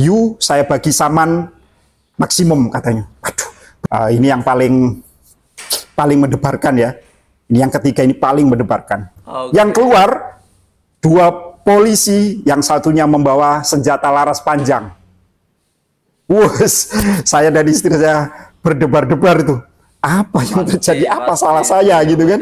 you saya bagi saman maksimum katanya. Aduh, uh, ini yang paling paling mendebarkan ya. Ini yang ketiga ini paling mendebarkan. Okay. Yang keluar dua polisi, yang satunya membawa senjata laras panjang. Wus, saya dan istri saya berdebar-debar itu. Apa yang terjadi? Apa salah saya gitu kan?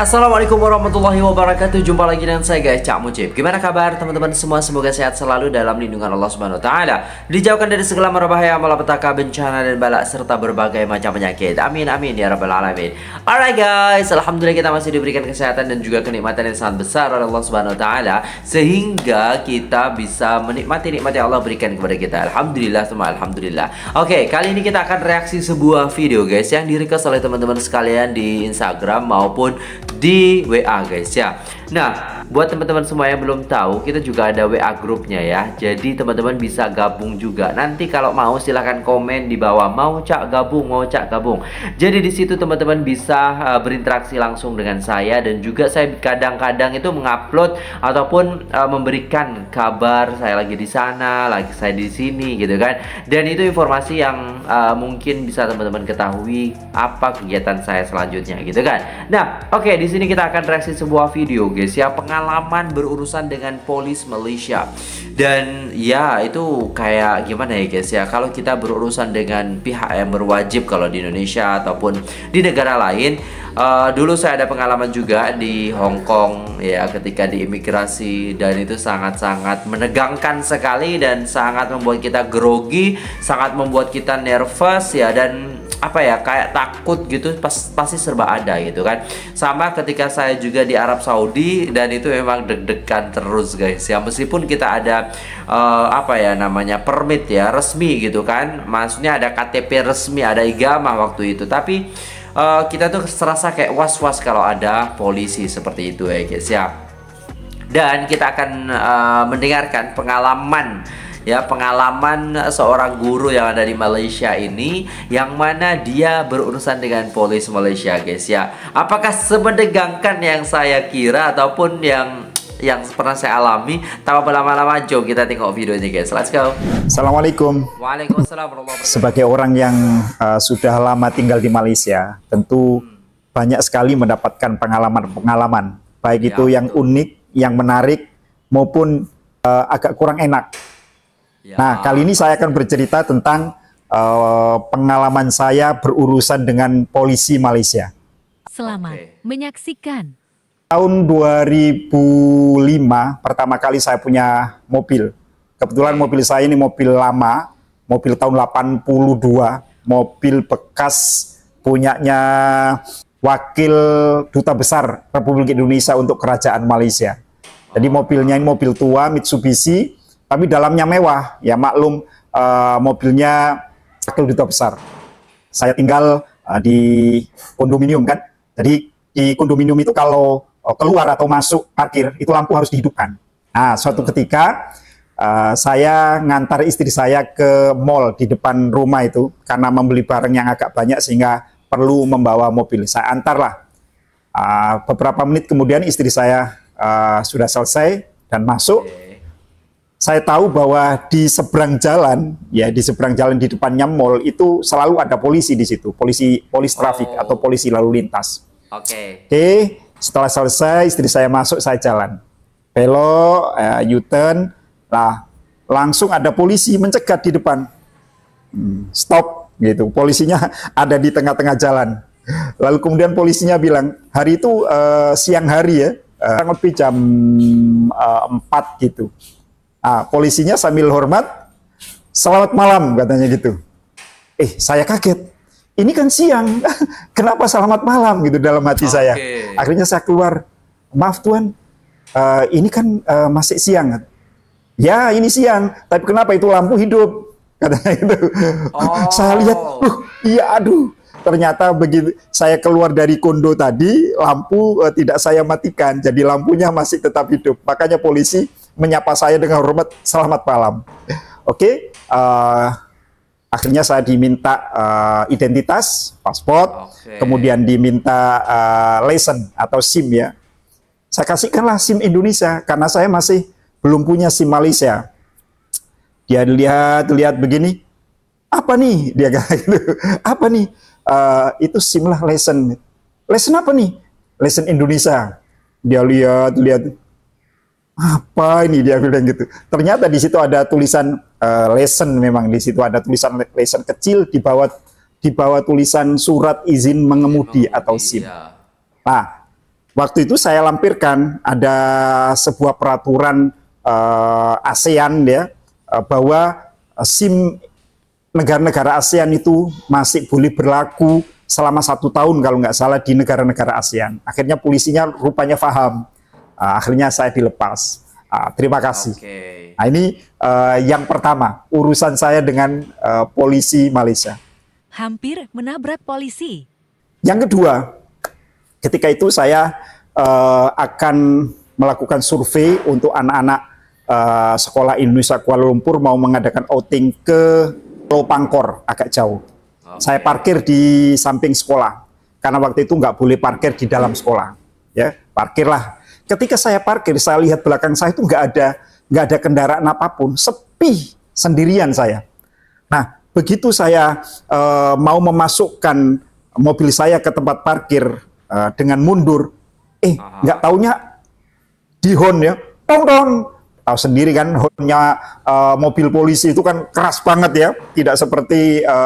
Assalamualaikum warahmatullahi wabarakatuh. Jumpa lagi dengan saya guys, Cak Mujib. Gimana kabar teman-teman semua? Semoga sehat selalu dalam lindungan Allah Subhanahu wa taala. Dijauhkan dari segala mara bahaya, malapetaka, bencana dan balak serta berbagai macam penyakit. Amin amin ya rabbal alamin. Alright guys, alhamdulillah kita masih diberikan kesehatan dan juga kenikmatan yang sangat besar oleh Allah Subhanahu wa taala sehingga kita bisa menikmati nikmat yang Allah berikan kepada kita. Alhamdulillah semua alhamdulillah. Oke, okay, kali ini kita akan reaksi sebuah video guys yang di oleh teman-teman sekalian di Instagram maupun di WA guys ya. Nah, Buat teman-teman semua yang belum tahu, kita juga ada WA grupnya ya. Jadi teman-teman bisa gabung juga. Nanti kalau mau silahkan komen di bawah mau cak gabung, mau cak gabung. Jadi di situ teman-teman bisa uh, berinteraksi langsung dengan saya dan juga saya kadang-kadang itu mengupload ataupun uh, memberikan kabar saya lagi di sana, lagi saya di sini gitu kan. Dan itu informasi yang uh, mungkin bisa teman-teman ketahui apa kegiatan saya selanjutnya gitu kan. Nah, oke okay, di sini kita akan reaksi sebuah video guys ya. Pengalaman pengalaman berurusan dengan polis Malaysia. Dan ya itu kayak gimana ya guys ya kalau kita berurusan dengan pihak yang berwajib kalau di Indonesia ataupun di negara lain uh, dulu saya ada pengalaman juga di Hong Kong ya ketika di imigrasi dan itu sangat-sangat menegangkan sekali dan sangat membuat kita grogi, sangat membuat kita nervous ya dan apa ya kayak takut gitu pas, pasti serba ada gitu kan sama ketika saya juga di Arab Saudi dan itu memang deg-degan terus guys ya meskipun kita ada uh, apa ya namanya permit ya resmi gitu kan maksudnya ada KTP resmi ada igama waktu itu tapi uh, kita tuh serasa kayak was-was kalau ada polisi seperti itu ya guys ya dan kita akan uh, mendengarkan pengalaman ya pengalaman eh, seorang guru yang ada di Malaysia ini yang mana dia berurusan dengan polis Malaysia guys ya apakah semedegangkan yang saya kira ataupun yang yang pernah saya alami tanpa berlama-lama jom kita tengok video ini guys let's go Assalamualaikum Waalaikumsalam sebagai orang yang uh, sudah lama tinggal di Malaysia tentu hmm. banyak sekali mendapatkan pengalaman-pengalaman baik ya, itu betul. yang unik yang menarik maupun uh, agak kurang enak Ya. Nah, kali ini saya akan bercerita tentang uh, pengalaman saya berurusan dengan polisi Malaysia. Selamat okay. menyaksikan. Tahun 2005 pertama kali saya punya mobil. Kebetulan mobil saya ini mobil lama, mobil tahun 82, mobil bekas punyanya wakil duta besar Republik Indonesia untuk kerajaan Malaysia. Jadi oh. mobilnya ini mobil tua Mitsubishi tapi dalamnya mewah. Ya maklum uh, mobilnya pakai duta besar. Saya tinggal uh, di kondominium kan. Jadi di kondominium itu kalau eh, keluar atau masuk parkir itu lampu harus dihidupkan. Nah, suatu ketika uh, saya ngantar istri saya ke mall di depan rumah itu karena membeli barang yang agak banyak sehingga perlu membawa mobil. Saya antarlah. Uh, beberapa menit kemudian istri saya uh, sudah selesai dan masuk saya tahu bahwa di seberang jalan, ya di seberang jalan di depannya mall itu selalu ada polisi di situ, polisi polis trafik oh. atau polisi lalu lintas. Oke. Okay. Oke, okay, setelah selesai istri saya masuk saya jalan, belok, eh, U-turn, lah langsung ada polisi mencegat di depan, hmm, stop gitu. Polisinya ada di tengah-tengah jalan. Lalu kemudian polisinya bilang hari itu eh, siang hari ya, eh, kurang lebih jam uh, eh, 4 gitu Ah, polisinya sambil hormat, selamat malam katanya gitu. Eh, saya kaget. Ini kan siang, kenapa selamat malam gitu dalam hati okay. saya. Akhirnya saya keluar, maaf tuan, uh, ini kan uh, masih siang. Ya, ini siang, tapi kenapa itu lampu hidup? Katanya itu. Oh. saya lihat, uh, iya aduh, ternyata begitu saya keluar dari kondo tadi lampu uh, tidak saya matikan jadi lampunya masih tetap hidup makanya polisi menyapa saya dengan hormat selamat malam. Oke, okay, uh, eh, akhirnya saya diminta uh, identitas, paspor, okay. kemudian diminta uh, eh, lesen atau SIM ya. Saya kasihkanlah SIM Indonesia karena saya masih belum punya SIM Malaysia. Dia lihat-lihat begini, apa nih dia kata gitu, apa nih uh, itu SIM lah lesen? Lesen apa nih? Lesen Indonesia. Dia lihat-lihat apa ini dia bilang gitu. Ternyata di situ ada tulisan uh, lesson memang di situ ada tulisan lesson kecil di bawah di bawah tulisan surat izin mengemudi atau SIM. Iya. Nah, waktu itu saya lampirkan ada sebuah peraturan uh, ASEAN ya uh, bahwa SIM negara-negara ASEAN itu masih boleh berlaku selama satu tahun kalau nggak salah di negara-negara ASEAN. Akhirnya polisinya rupanya paham uh, akhirnya saya dilepas. Uh, terima kasih. Okay. Nah ini uh, yang pertama urusan saya dengan uh, polisi Malaysia. Hampir menabrak polisi. Yang kedua, ketika itu saya uh, akan melakukan survei untuk anak-anak uh, sekolah Indonesia Kuala Lumpur mau mengadakan outing ke Pangkor agak jauh. Okay. Saya parkir di samping sekolah karena waktu itu nggak boleh parkir di dalam sekolah, ya parkirlah ketika saya parkir, saya lihat belakang saya itu nggak ada nggak ada kendaraan apapun, sepi sendirian saya. Nah, begitu saya e, mau memasukkan mobil saya ke tempat parkir e, dengan mundur, eh nggak taunya di hon ya, tong tong tahu sendiri kan honnya e, eh, mobil polisi itu kan keras banget ya tidak seperti e,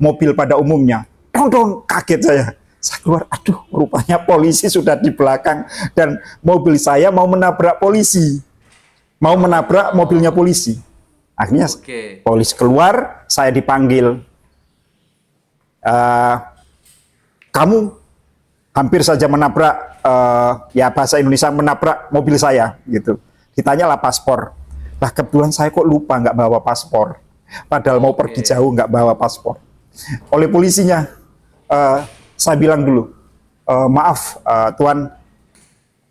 mobil pada umumnya tong-tong kaget saya saya keluar, aduh rupanya polisi sudah di belakang dan mobil saya mau menabrak polisi. Mau menabrak mobilnya polisi. Akhirnya okay. polisi keluar, saya dipanggil. Uh, kamu hampir saja menabrak uh, ya bahasa Indonesia menabrak mobil saya gitu. Ditanyalah paspor. Lah kebetulan saya kok lupa nggak bawa paspor. Padahal mau pergi jauh nggak bawa paspor. Oleh polisinya, uh, saya bilang dulu, e, maaf uh, eh, Tuhan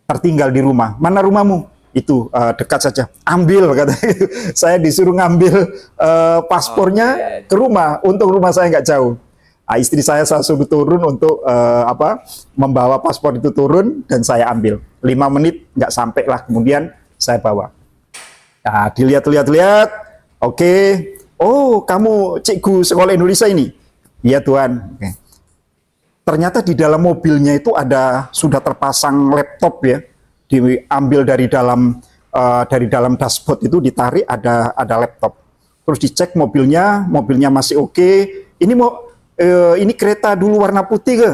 tertinggal di rumah. Mana rumahmu? Itu uh, dekat saja. Ambil kata itu. Saya disuruh ngambil uh, paspornya ke rumah. Untuk rumah saya nggak jauh. Nah, istri saya saya suruh turun untuk uh, apa membawa paspor itu turun dan saya ambil lima menit nggak sampai lah kemudian saya bawa nah dilihat-lihat-lihat oke okay. oh kamu cikgu sekolah Indonesia ini iya Tuhan okay ternyata di dalam mobilnya itu ada sudah terpasang laptop ya diambil dari dalam uh, dari dalam dashboard itu ditarik ada ada laptop terus dicek mobilnya mobilnya masih oke okay. ini mau uh, ini kereta dulu warna putih ke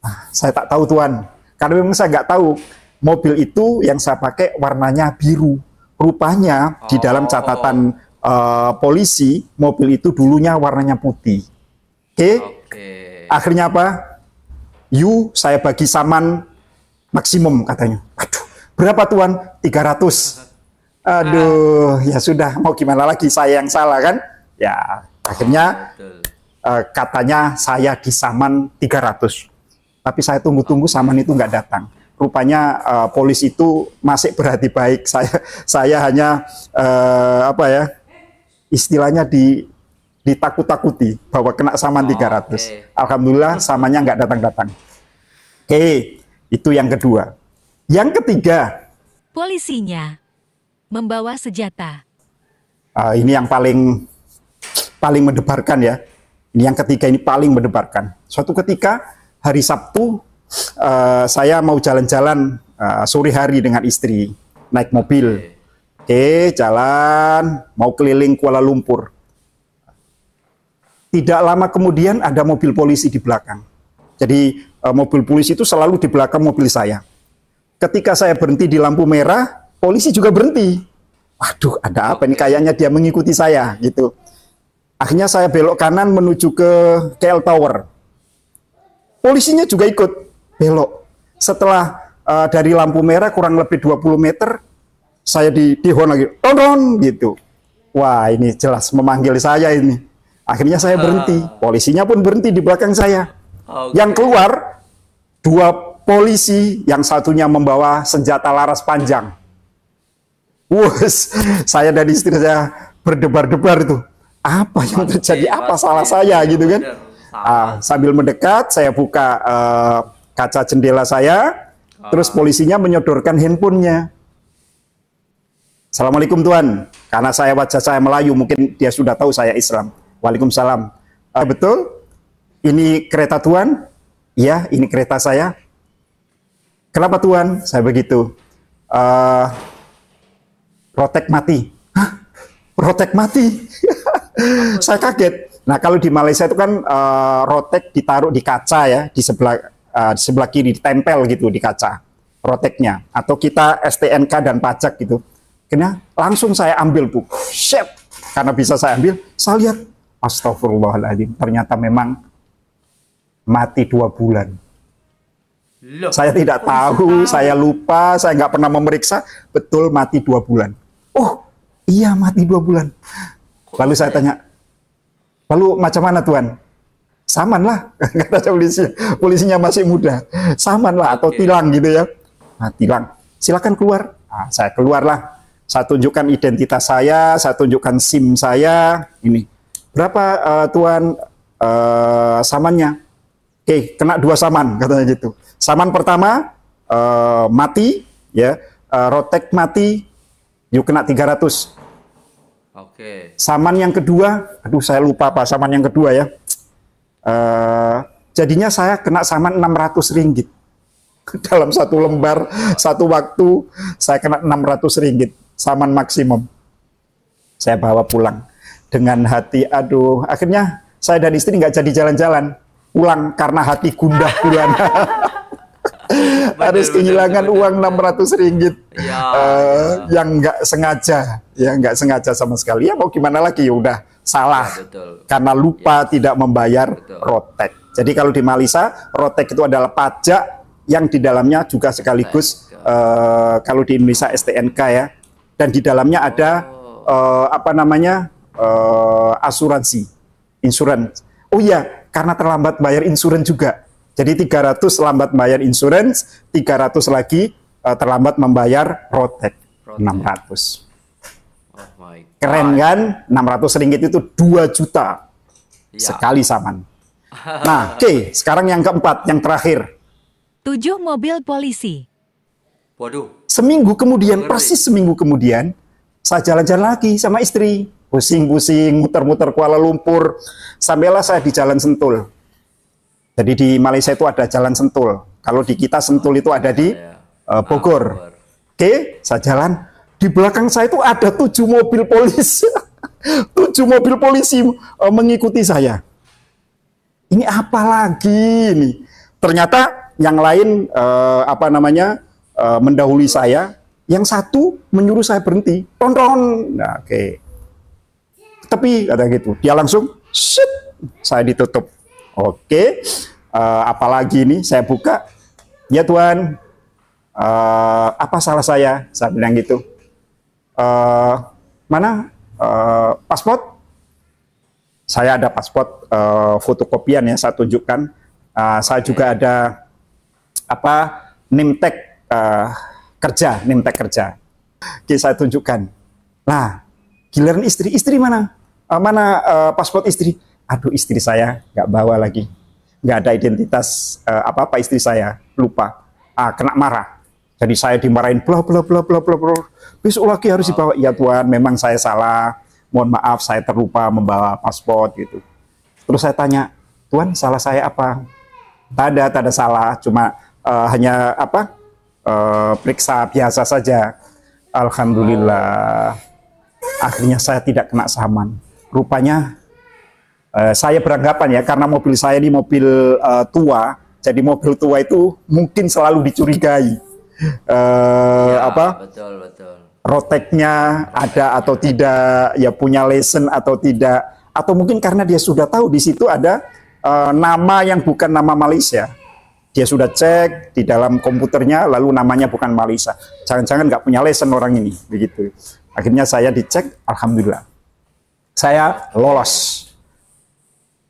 nah, saya tak tahu tuan karena memang saya nggak tahu mobil itu yang saya pakai warnanya biru rupanya di dalam oh. catatan uh, polisi mobil itu dulunya warnanya putih oke okay? okay Akhirnya apa? You saya bagi saman maksimum katanya. Aduh, berapa tuan? 300. Aduh, ya sudah mau gimana lagi saya yang salah kan? Ya, akhirnya uh, katanya saya di saman 300. Tapi saya tunggu-tunggu saman itu nggak datang. Rupanya uh, polis itu masih berhati baik. Saya saya hanya uh, apa ya? Istilahnya di ditakut-takuti bahwa kena saman oh, 300. Okay. Alhamdulillah samannya nggak datang-datang. Oke, okay. itu yang kedua. Yang ketiga, polisinya membawa senjata. Uh, ini yang paling paling mendebarkan ya. Ini yang ketiga ini paling mendebarkan. Suatu ketika hari Sabtu uh, saya mau jalan-jalan uh, sore hari dengan istri naik mobil. Oke, okay, jalan mau keliling Kuala Lumpur tidak lama kemudian ada mobil polisi di belakang. Jadi eh, mobil polisi itu selalu di belakang mobil saya. Ketika saya berhenti di lampu merah, polisi juga berhenti. Waduh, ada apa ini? Kayaknya dia mengikuti saya gitu. Akhirnya saya belok kanan menuju ke KL Tower. Polisinya juga ikut belok. Setelah uh, dari lampu merah kurang lebih 20 meter, saya di dihon lagi, tonton gitu. Wah ini jelas memanggil saya ini. Akhirnya saya berhenti. Ah. Polisinya pun berhenti di belakang saya. Okay. Yang keluar dua polisi, yang satunya membawa senjata laras panjang. Wus, saya dari istri saya berdebar-debar itu. Apa yang terjadi? Apa salah saya gitu kan? Ah, sambil mendekat, saya buka uh, kaca jendela saya. Ah. Terus polisinya menyodorkan handphonenya. Assalamualaikum Tuhan. Karena saya wajah saya Melayu, mungkin dia sudah tahu saya Islam. Waalaikumsalam. Uh, betul? Ini kereta Tuhan? ya ini kereta saya. Kenapa Tuhan? Saya begitu. Uh, eh, protek mati. Hah? Protek mati? saya kaget. Nah, kalau di Malaysia itu kan uh, rotek ditaruh di kaca ya, di sebelah uh, di sebelah kiri ditempel gitu di kaca roteknya. atau kita STNK dan pajak gitu. Kena langsung saya ambil bu, Shit. karena bisa saya ambil, saya lihat Astagfirullahaladzim. Ternyata memang mati dua bulan. Loh. Saya tidak tahu, saya lupa, saya nggak pernah memeriksa. Betul mati dua bulan. Oh, iya mati dua bulan. Lalu saya tanya, lalu macam mana Tuhan? Saman lah, kata polisinya. Polisinya masih muda. Saman lah atau tilang gitu ya. Nah, tilang. Silakan keluar. Nah, saya keluarlah. Saya tunjukkan identitas saya, saya tunjukkan SIM saya. Ini, berapa uh, tuan uh, samannya? Oke, kena dua saman katanya gitu. Saman pertama uh, mati, ya uh, rotek mati, yuk kena 300. Oke. Saman yang kedua, aduh saya lupa pak. saman yang kedua ya. Uh, jadinya saya kena saman 600 ringgit dalam satu lembar satu waktu saya kena 600 ringgit saman maksimum saya bawa pulang dengan hati aduh akhirnya saya dan istri nggak jadi jalan-jalan ulang karena hati gundah harus kehilangan uang enam ratus ringgit ya, uh, ya. yang nggak sengaja ya nggak sengaja sama sekali ya mau gimana lagi ya udah salah ya, betul. karena lupa ya. tidak membayar betul. rotek jadi kalau di Malaysia rotek itu adalah pajak yang di dalamnya juga sekaligus uh, kalau di Indonesia STNK ya dan di dalamnya ada oh. uh, apa namanya uh, asuransi, insurance. Oh iya, karena terlambat bayar insurance juga. Jadi 300 lambat bayar insurance, 300 lagi uh, terlambat membayar rotek, 600. Keren kan? 600 ringgit itu 2 juta iya. sekali saman. Nah, oke, okay, sekarang yang keempat, yang terakhir. Tujuh mobil polisi. Waduh. Seminggu kemudian, persis seminggu kemudian, saya jalan-jalan lagi sama istri pusing-pusing, muter-muter Kuala Lumpur, sampailah saya di Jalan Sentul. Jadi di Malaysia itu ada Jalan Sentul. Kalau di kita Sentul itu ada di uh, Bogor. Oke, saya jalan. Di belakang saya itu ada tujuh mobil polisi. tujuh mobil polisi uh, mengikuti saya. Ini apa lagi ini? Ternyata yang lain uh, apa namanya uh, mendahului saya. Yang satu menyuruh saya berhenti. Tonton. Nah, oke. Okay tepi kata gitu. Dia langsung Shit, saya ditutup. Oke, uh, apalagi ini saya buka. Ya Tuhan, uh, apa salah saya? Saya bilang gitu. Uh, mana uh, paspor? Saya ada paspor uh, fotokopian ya saya tunjukkan. Uh, saya juga ada apa nimtek uh, kerja, nimtek kerja. Oke, saya tunjukkan. Nah, giliran istri-istri mana? uh, mana uh, eh, paspor istri? Aduh istri saya nggak bawa lagi, nggak ada identitas eh, apa-apa istri saya, lupa, ah, kena marah. Jadi saya dimarahin, bla bla bla bla bla bla. Besok lagi harus dibawa. Ya Tuhan, memang saya salah. Mohon maaf, saya terlupa membawa paspor gitu. Terus saya tanya, Tuhan salah saya apa? Tidak ada, tidak ada salah. Cuma uh, hanya apa? Uh, periksa biasa saja. Alhamdulillah. Akhirnya saya tidak kena saman rupanya eh, saya beranggapan ya karena mobil saya ini mobil eh, tua, jadi mobil tua itu mungkin selalu dicurigai eh, ya, apa? Betul betul. Roteknya ada atau tidak, ya punya lesen atau tidak, atau mungkin karena dia sudah tahu di situ ada eh, nama yang bukan nama Malaysia dia sudah cek di dalam komputernya lalu namanya bukan Malaysia jangan-jangan nggak punya lesen orang ini begitu akhirnya saya dicek alhamdulillah saya lolos.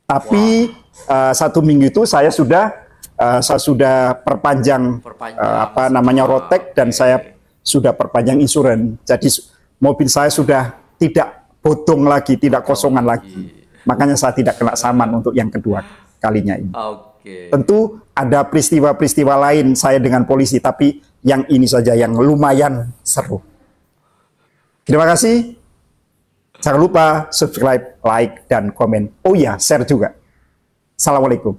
Tapi wow. uh, eh, satu minggu itu saya sudah uh, saya sudah perpanjang, perpanjang uh, apa namanya rotek dan saya sudah perpanjang insuran. Jadi mobil saya sudah tidak bodong lagi, tidak kosongan lagi. Makanya saya tidak kena saman untuk yang kedua kalinya ini. Okay. Tentu ada peristiwa-peristiwa lain saya dengan polisi, tapi yang ini saja yang lumayan seru. Terima kasih. Jangan lupa subscribe, like, dan komen. Oh ya, share juga. Assalamualaikum.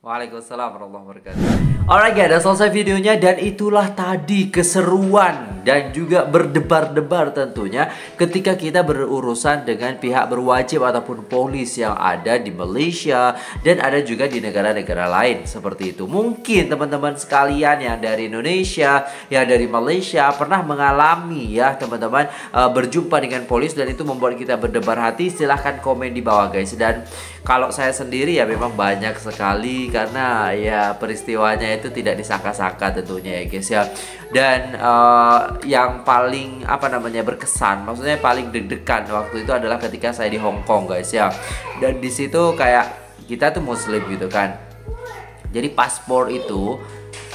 Waalaikumsalam warahmatullahi wabarakatuh. Alright guys, udah selesai videonya dan itulah tadi keseruan dan juga berdebar-debar tentunya ketika kita berurusan dengan pihak berwajib ataupun polis yang ada di Malaysia dan ada juga di negara-negara lain seperti itu. Mungkin teman-teman sekalian yang dari Indonesia, yang dari Malaysia pernah mengalami ya teman-teman uh, berjumpa dengan polis dan itu membuat kita berdebar hati. Silahkan komen di bawah guys dan kalau saya sendiri ya memang banyak sekali karena ya peristiwanya itu tidak disangka-sangka tentunya ya guys ya. Dan uh, yang paling apa namanya berkesan, maksudnya paling deg-degan waktu itu adalah ketika saya di Hong Kong guys ya. Dan di situ kayak kita tuh muslim gitu kan. Jadi paspor itu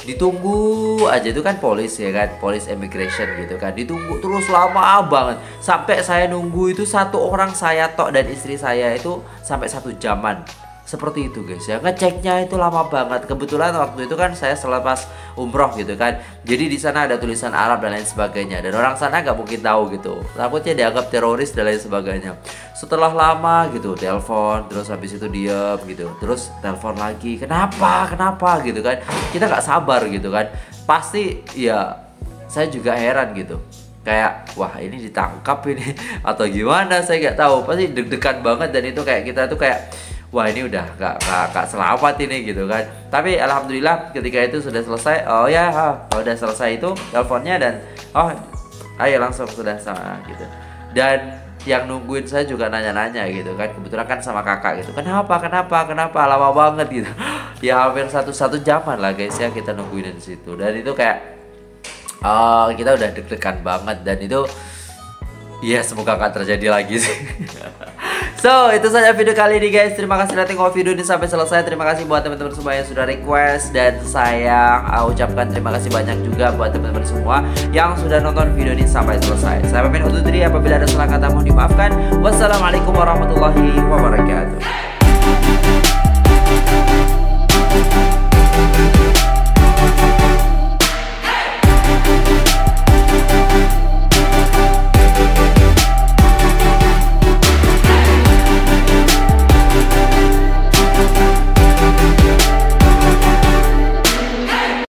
ditunggu aja itu kan polis ya kan polis immigration gitu kan ditunggu terus lama banget sampai saya nunggu itu satu orang saya tok dan istri saya itu sampai satu jaman seperti itu guys ya ngeceknya itu lama banget kebetulan waktu itu kan saya selepas umroh gitu kan jadi di sana ada tulisan Arab dan lain sebagainya dan orang sana nggak mungkin tahu gitu takutnya dianggap teroris dan lain sebagainya setelah lama gitu telepon terus habis itu diem gitu terus telepon lagi kenapa kenapa gitu kan kita nggak sabar gitu kan pasti ya saya juga heran gitu kayak wah ini ditangkap ini atau gimana saya nggak tahu pasti deg-degan banget dan itu kayak kita tuh kayak wah ini udah gak, gak, gak selamat ini gitu kan tapi alhamdulillah ketika itu sudah selesai oh ya oh, udah selesai itu teleponnya dan oh ayo langsung sudah sama gitu dan yang nungguin saya juga nanya-nanya gitu kan kebetulan kan sama kakak gitu kenapa kenapa kenapa lama banget gitu ya hampir satu satu jaman lah guys ya kita nungguin di situ dan itu kayak oh, kita udah deg-degan banget dan itu ya semoga gak terjadi lagi sih So itu saja video kali ini guys Terima kasih sudah tengok video ini sampai selesai Terima kasih buat teman-teman semua yang sudah request Dan saya uh, ucapkan terima kasih banyak juga Buat teman-teman semua yang sudah nonton video ini sampai selesai Saya pamit untuk diri Apabila ada salah kata mohon dimaafkan Wassalamualaikum warahmatullahi wabarakatuh